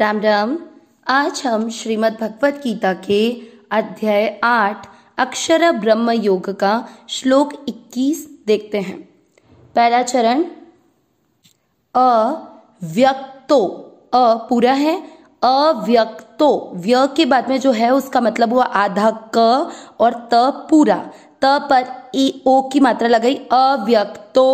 राम राम आज हम श्रीमद् भगवत गीता के अध्याय आठ अक्षर ब्रह्म योग का श्लोक इक्कीस देखते हैं पहला चरण अ व्यक्तो अ पूरा है अव्यक्तो व्य के बाद में जो है उसका मतलब हुआ आधा क और त पूरा त पर ई ओ की मात्रा लगाई अव्यक्तो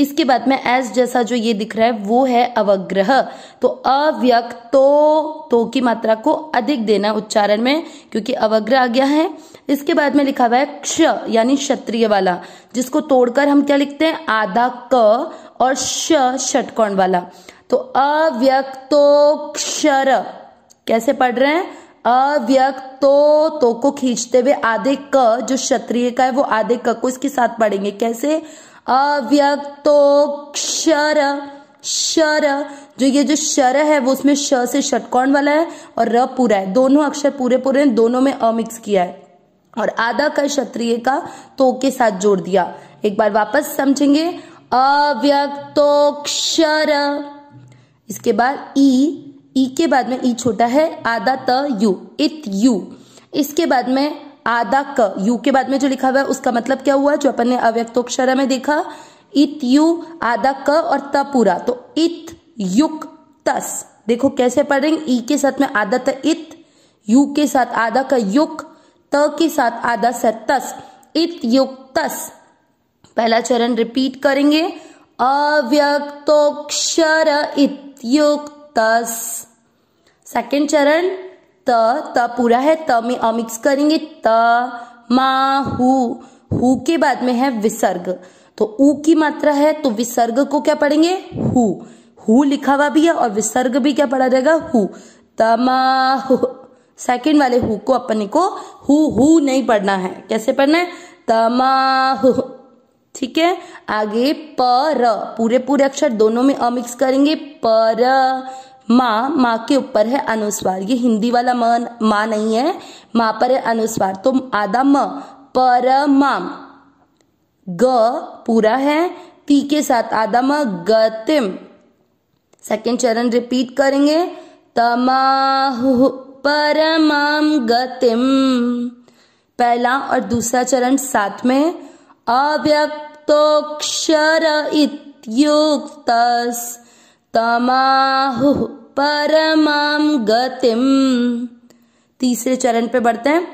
इसके बाद में एस जैसा जो ये दिख रहा है वो है अवग्रह तो अव्यक्त तो, तो की मात्रा को अधिक देना उच्चारण में क्योंकि अवग्रह आ गया है इसके बाद में लिखा हुआ है क्ष यानी क्षत्रिय वाला जिसको तोड़कर हम क्या लिखते हैं आधा क और षटकोण वाला तो अव्यक्तोक्षर कैसे पढ़ रहे हैं अव्यक्तो तो को खींचते हुए आधे क जो क्षत्रिय का है वो आधे क को इसके साथ पढ़ेंगे कैसे अव्यक्तोक्षर शर जो ये जो शर है वो उसमें श से षटकोण वाला है और र पूरा है दोनों अक्षर पूरे पूरे हैं दोनों में अमिक्स किया है और आधा का क्षत्रिय का तो के साथ जोड़ दिया एक बार वापस समझेंगे अव्यक्तोक्षर इसके बाद ई ई के बाद में ई छोटा है आधा त यू इत यू इसके बाद में आधा क यू के बाद में जो लिखा हुआ है उसका मतलब क्या हुआ जो अपन ने अव्यक्तोक्षर में देखा इत यू आधा क और त पूरा तो इत युक तस देखो कैसे पढ़ेंगे ई के साथ में आधा त इत यू के साथ आधा का युक त के साथ आधा स तस इत युक तस पहला चरण रिपीट करेंगे अव्यक्तोक्षर इत तस सेकेंड चरण त त पूरा है त में अमिक्स करेंगे त मा हु हु के बाद में है विसर्ग तो उ की मात्रा है तो विसर्ग को क्या पढ़ेंगे हु हु लिखा हुआ भी है और विसर्ग भी क्या पढ़ा जाएगा हु तमा हु सेकेंड वाले हु को अपने को हु हु नहीं पढ़ना है कैसे पढ़ना है तमा हु ठीक है आगे पर पूरे पूरे अक्षर दोनों में अमिक्स करेंगे पर माँ माँ के ऊपर है अनुस्वार ये हिंदी वाला माँ माँ नहीं है माँ पर है अनुस्वार तो आधा म माम ग पूरा है ती के साथ आधा म गतिम सेकेंड चरण रिपीट करेंगे पर माम गतिम पहला और दूसरा चरण साथ में अव्यक्तोक्षर इत्युक्तस्य तमाहु परमाम गतिम तीसरे चरण पे बढ़ते हैं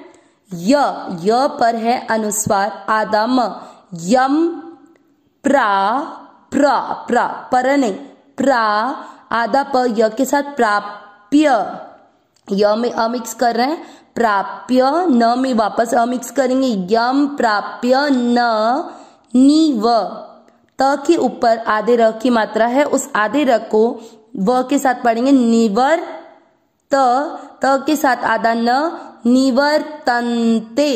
य य पर है अनुस्वार आदम यम प्रा प्रा प्रा पर नहीं प्रा आदा प य के साथ प्राप्य य में अमिक्स कर रहे हैं प्राप्य न में वापस अमिक्स करेंगे यम प्राप्य न नी व त के ऊपर आधे र की मात्रा है उस आधे र को व के साथ पढ़ेंगे निवर त त के साथ आधा न निवर तंते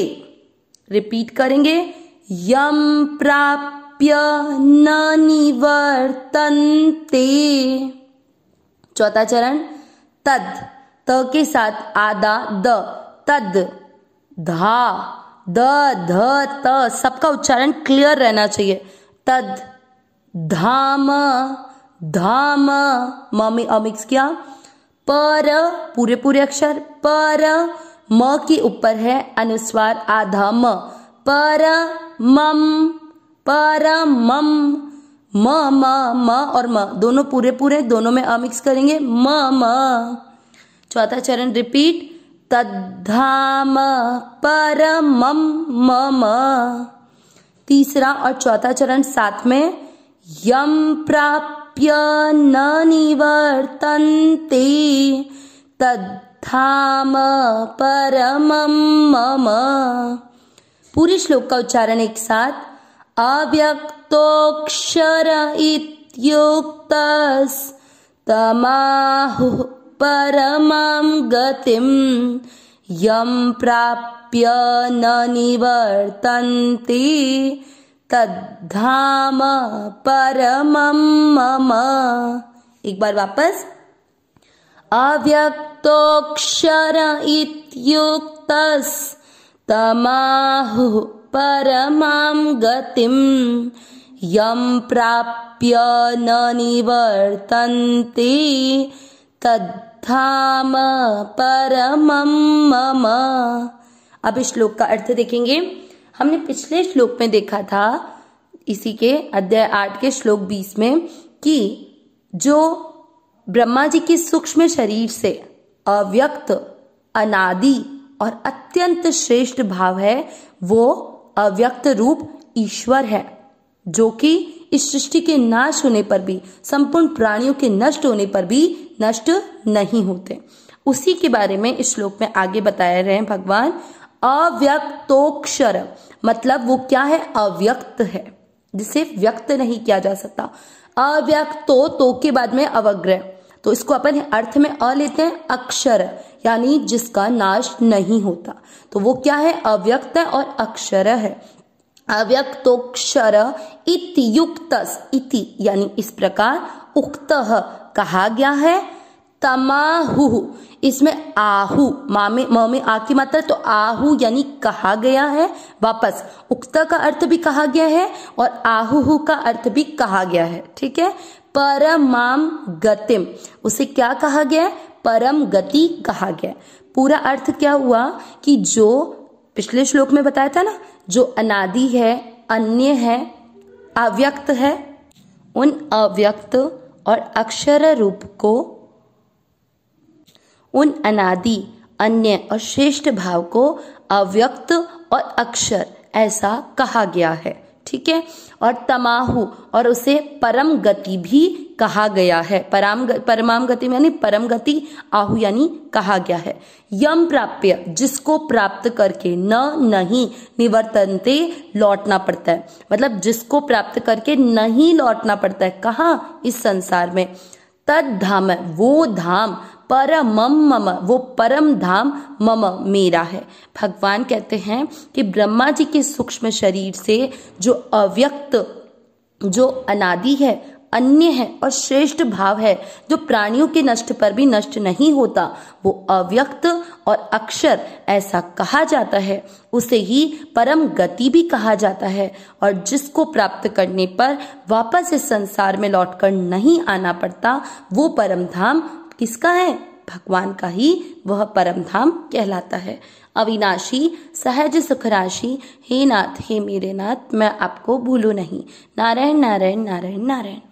रिपीट करेंगे यम प्राप्य न तंते चौथा चरण तद त के साथ आधा द तद धा द ध त सबका उच्चारण क्लियर रहना चाहिए तद धाम धाम ममी अमिक्स किया पर पूरे पूरे अक्षर पर म के ऊपर है अनुस्वार आधा म पर मम पर मम म म म और म दोनों पूरे पूरे दोनों में अमिक्स करेंगे म म चौथा चरण रिपीट तद्धाम पर मम तीसरा और चौथा चरण साथ में यम् प्राप्य न निवर्तन्ते तद्धाम परमं मम पूरी श्लोकोच्चारणैकसात् अव्यक्तोक्षर इत्युक्तस्तमाहु परमं गतिं यम् प्राप्य न निवर्तन्ते तद्धाम परमं मम एक बार वापस अव्यक्तोक्षर इत्युक्तस् तमाहु परमां गतिं यम प्राप्य न निवर्तन्ति तद्धाम परमं मम अब श्लोक का अर्थ देखेंगे हमने पिछले श्लोक में देखा था इसी के अध्याय आठ के श्लोक बीस में कि जो ब्रह्मा जी के सूक्ष्म शरीर से अव्यक्त अनादि और अत्यंत श्रेष्ठ भाव है वो अव्यक्त रूप ईश्वर है जो कि इस सृष्टि के नाश होने पर भी संपूर्ण प्राणियों के नष्ट होने पर भी नष्ट नहीं होते उसी के बारे में इस श्लोक में आगे बताया रहे हैं भगवान अव्यक्तोक्षर मतलब वो क्या है अव्यक्त है जिसे व्यक्त नहीं किया जा सकता अव्यक्तो तो के बाद में अवग्रह तो इसको अपन अर्थ में अ लेते हैं अक्षर यानी जिसका नाश नहीं होता तो वो क्या है अव्यक्त है और अक्षर है अव्यक्तोक्षर इति युक्त इति यानी इस प्रकार उक्त कहा गया है तमाहु इसमें आहु मामे मामे में आ की मात्रा तो आहु यानी कहा गया है वापस उक्ता का अर्थ भी कहा गया है और आहू का अर्थ भी कहा गया है ठीक है परमाम गतिम उसे क्या कहा गया है परम गति कहा गया है पूरा अर्थ क्या हुआ कि जो पिछले श्लोक में बताया था ना जो अनादि है अन्य है अव्यक्त है उन अव्यक्त और अक्षर रूप को उन अनादि अन्य और श्रेष्ठ भाव को अव्यक्त और अक्षर ऐसा कहा गया है ठीक है और तमाहु और उसे परम गति भी कहा गया है पराम परमाम गति यानी परम गति आहु यानी कहा गया है यम प्राप्य जिसको प्राप्त करके न नहीं निवर्तनते लौटना पड़ता है मतलब जिसको प्राप्त करके नहीं लौटना पड़ता है कहा इस संसार में तद धाम वो धाम परम मम वो परम धाम मम मेरा है भगवान कहते हैं कि ब्रह्मा जी के सूक्ष्म शरीर से जो अव्यक्त जो अनादि है अन्य है और श्रेष्ठ भाव है जो प्राणियों के नष्ट पर भी नष्ट नहीं होता वो अव्यक्त और अक्षर ऐसा कहा जाता है उसे ही परम गति भी कहा जाता है और जिसको प्राप्त करने पर वापस इस संसार में लौटकर नहीं आना पड़ता वो परम धाम किसका है भगवान का ही वह परम धाम कहलाता है अविनाशी सहज सुख राशि हे नाथ हे मेरे नाथ मैं आपको भूलू नहीं नारायण नारायण नारायण नारायण